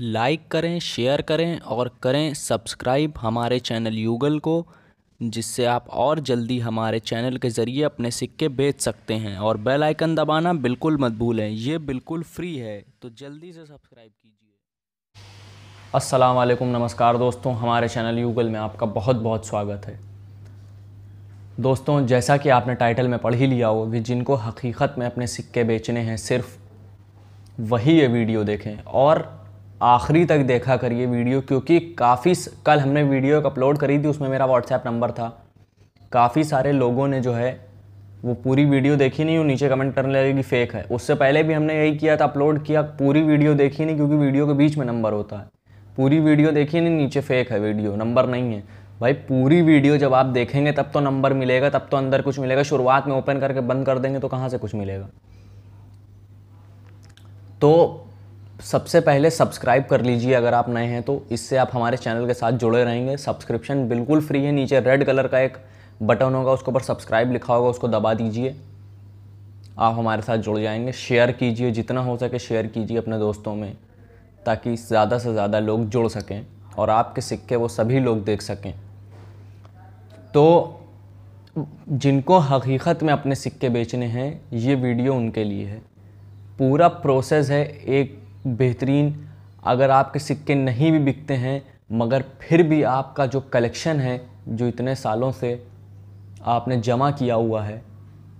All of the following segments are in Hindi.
लाइक करें शेयर करें और करें सब्सक्राइब हमारे चैनल यूगल को जिससे आप और जल्दी हमारे चैनल के ज़रिए अपने सिक्के बेच सकते हैं और बेल आइकन दबाना बिल्कुल मत भूलें ये बिल्कुल फ्री है तो जल्दी से सब्सक्राइब कीजिए अस्सलाम वालेकुम नमस्कार दोस्तों हमारे चैनल यूगल में आपका बहुत बहुत स्वागत है दोस्तों जैसा कि आपने टाइटल में पढ़ ही लिया होगा कि जिनको हकीकत में अपने सिक्के बेचने हैं सिर्फ वही ये वीडियो देखें और आखिरी तक देखा करिए वीडियो क्योंकि काफ़ी कल हमने वीडियो एक अपलोड करी थी उसमें मेरा व्हाट्सएप नंबर था काफ़ी सारे लोगों ने जो है वो पूरी वीडियो देखी नहीं और नीचे कमेंट करने लगे कि फ़ेक है उससे पहले भी हमने यही किया था अपलोड किया पूरी वीडियो देखी नहीं क्योंकि वीडियो के बीच में नंबर होता है पूरी वीडियो देखी नहीं नीचे फ़ेक है वीडियो नंबर नहीं है भाई पूरी वीडियो जब आप देखेंगे तब तो नंबर मिलेगा तब तो अंदर कुछ मिलेगा शुरुआत में ओपन करके बंद कर देंगे तो कहाँ से कुछ मिलेगा तो सबसे पहले सब्सक्राइब कर लीजिए अगर आप नए हैं तो इससे आप हमारे चैनल के साथ जुड़े रहेंगे सब्सक्रिप्शन बिल्कुल फ्री है नीचे रेड कलर का एक बटन होगा उसके ऊपर सब्सक्राइब लिखा होगा उसको दबा दीजिए आप हमारे साथ जुड़ जाएंगे शेयर कीजिए जितना हो सके शेयर कीजिए अपने दोस्तों में ताकि ज़्यादा से ज़्यादा लोग जुड़ सकें और आपके सिक्के वो सभी लोग देख सकें तो जिनको हकीकत में अपने सिक्के बेचने हैं ये वीडियो उनके लिए है पूरा प्रोसेस है एक बेहतरीन अगर आपके सिक्के नहीं भी बिकते हैं मगर फिर भी आपका जो कलेक्शन है जो इतने सालों से आपने जमा किया हुआ है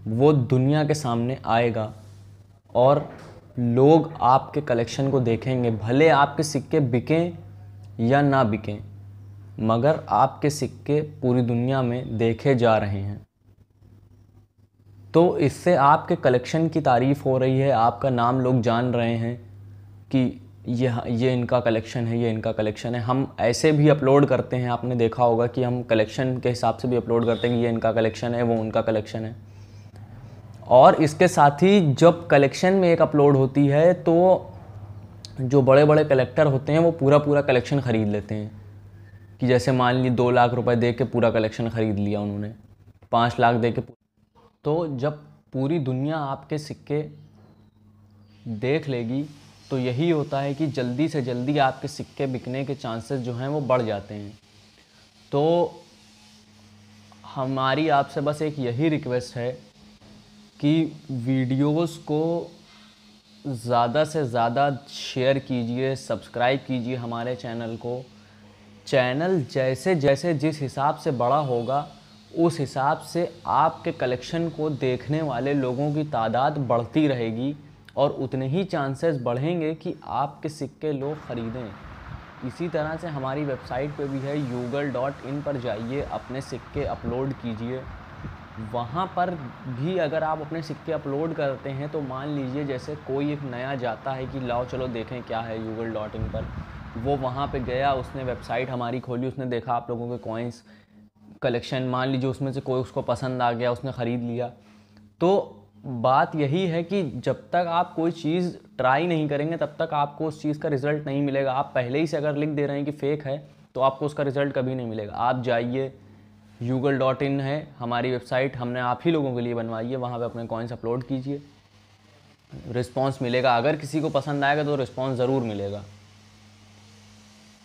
वो दुनिया के सामने आएगा और लोग आपके कलेक्शन को देखेंगे भले आपके सिक्के बिकें या ना बिकें मगर आपके सिक्के पूरी दुनिया में देखे जा रहे हैं तो इससे आपके कलेक्शन की तारीफ़ हो रही है आपका नाम लोग जान रहे हैं कि यह ये इनका कलेक्शन है ये इनका कलेक्शन है हम ऐसे भी अपलोड करते हैं आपने देखा होगा कि हम कलेक्शन के हिसाब से भी अपलोड करते हैं कि ये इनका कलेक्शन है वो उनका कलेक्शन है और इसके साथ ही जब कलेक्शन में एक अपलोड होती है तो जो बड़े बड़े कलेक्टर होते हैं वो पूरा पूरा कलेक्शन ख़रीद लेते हैं कि जैसे मान ली दो लाख रुपए दे के पूरा कलेक्शन ख़रीद लिया उन्होंने पाँच लाख दे के तो जब पूरी दुनिया आपके सिक्के देख लेगी तो यही होता है कि जल्दी से जल्दी आपके सिक्के बिकने के चांसेस जो हैं वो बढ़ जाते हैं तो हमारी आपसे बस एक यही रिक्वेस्ट है कि वीडियोस को ज़्यादा से ज़्यादा शेयर कीजिए सब्सक्राइब कीजिए हमारे चैनल को चैनल जैसे जैसे जिस हिसाब से बड़ा होगा उस हिसाब से आपके कलेक्शन को देखने वाले लोगों की तादाद बढ़ती रहेगी और उतने ही चांसेस बढ़ेंगे कि आपके सिक्के लोग ख़रीदें इसी तरह से हमारी वेबसाइट पे भी है यूगल डॉट इन पर जाइए अपने सिक्के अपलोड कीजिए वहाँ पर भी अगर आप अपने सिक्के अपलोड करते हैं तो मान लीजिए जैसे कोई एक नया जाता है कि लाओ चलो देखें क्या है यूगल डॉट इन पर वो वहाँ पे गया उसने वेबसाइट हमारी खोली उसने देखा आप लोगों के कॉइन्स कलेक्शन मान लीजिए उसमें से कोई उसको पसंद आ गया उसने ख़रीद लिया तो बात यही है कि जब तक आप कोई चीज़ ट्राई नहीं करेंगे तब तक आपको उस चीज़ का रिज़ल्ट नहीं मिलेगा आप पहले ही से अगर लिख दे रहे हैं कि फ़ेक है तो आपको उसका रिज़ल्ट कभी नहीं मिलेगा आप जाइए यूगल डॉट इन है हमारी वेबसाइट हमने आप ही लोगों के लिए बनवाई है वहाँ पर अपने कॉइन्स अपलोड कीजिए रिस्पॉन्स मिलेगा अगर किसी को पसंद आएगा तो रिस्पॉन्स ज़रूर मिलेगा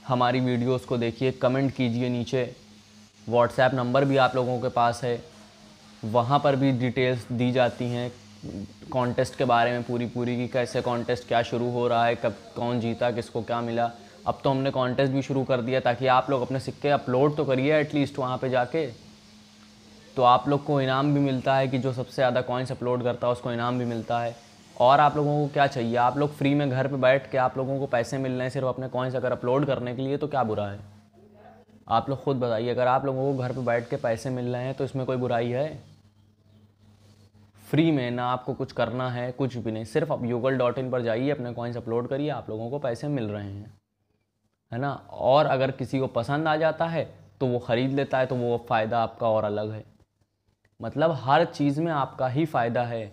हमारी वीडियोस को देखिए कमेंट कीजिए नीचे व्हाट्सएप नंबर भी आप लोगों के पास है वहाँ पर भी डिटेल्स दी जाती हैं कॉन्टेस्ट के बारे में पूरी पूरी कि कैसे कॉन्टेस्ट क्या शुरू हो रहा है कब कौन जीता किसको क्या मिला अब तो हमने कॉन्टेस्ट भी शुरू कर दिया ताकि आप लोग अपने सिक्के अपलोड तो करिए एटलीस्ट वहाँ पर जाके तो आप लोग को इनाम भी मिलता है कि जो सबसे ज़्यादा कॉइन्स अपलोड करता है उसको इनाम भी मिलता है और आप लोगों को क्या चाहिए आप लोग फ्री में घर पे बैठ के आप लोगों को पैसे मिल रहे हैं सिर्फ अपने कॉइन्स अगर अपलोड करने के लिए तो क्या बुरा है आप लोग खुद बताइए अगर आप लोगों को घर पे बैठ के पैसे मिल रहे हैं तो इसमें कोई बुराई है फ्री में ना आपको कुछ करना है कुछ भी नहीं सिर्फ आप यूगल डॉट इन पर जाइए अपने कॉइन्स अपलोड करिए आप लोगों को पैसे मिल रहे हैं है ना और अगर किसी को पसंद आ जाता है तो वो ख़रीद लेता है तो वो फ़ायदा आपका और अलग है मतलब हर चीज़ में आपका ही फ़ायदा है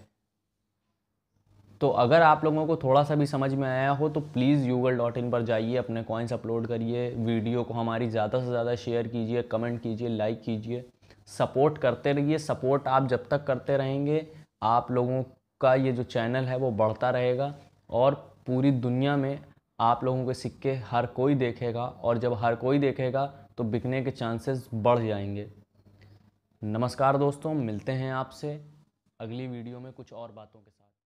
तो अगर आप लोगों को थोड़ा सा भी समझ में आया हो तो प्लीज़ यूगल डॉट इन पर जाइए अपने कॉइन्स अपलोड करिए वीडियो को हमारी ज़्यादा से ज़्यादा शेयर कीजिए कमेंट कीजिए लाइक कीजिए सपोर्ट करते रहिए सपोर्ट आप जब तक करते रहेंगे आप लोगों का ये जो चैनल है वो बढ़ता रहेगा और पूरी दुनिया में आप लोगों के सिक्के हर कोई देखेगा और जब हर कोई देखेगा तो बिकने के चांसेस बढ़ जाएंगे नमस्कार दोस्तों मिलते हैं आपसे अगली वीडियो में कुछ और बातों के साथ